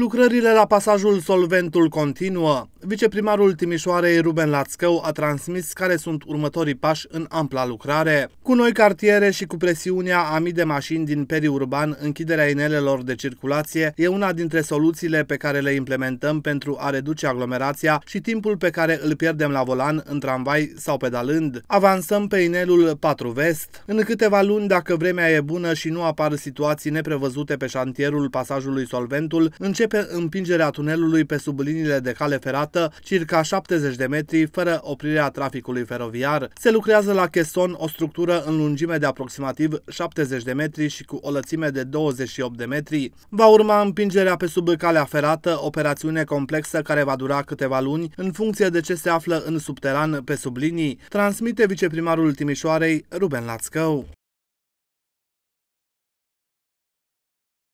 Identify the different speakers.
Speaker 1: Lucrările la pasajul Solventul continuă. Viceprimarul Timișoarei Ruben Lațcău a transmis care sunt următorii pași în ampla lucrare. Cu noi cartiere și cu presiunea a mii de mașini din periurban, închiderea inelelor de circulație e una dintre soluțiile pe care le implementăm pentru a reduce aglomerația și timpul pe care îl pierdem la volan, în tramvai sau pedalând. Avansăm pe inelul 4 Vest. În câteva luni, dacă vremea e bună și nu apar situații neprevăzute pe șantierul pasajului Solventul, încep începe împingerea tunelului pe sub liniile de cale ferată, circa 70 de metri, fără oprirea traficului feroviar. Se lucrează la Cheson o structură în lungime de aproximativ 70 de metri și cu o lățime de 28 de metri. Va urma împingerea pe sub calea ferată, operațiune complexă care va dura câteva luni, în funcție de ce se află în subteran pe sub linii, transmite viceprimarul Timișoarei, Ruben Lațcău.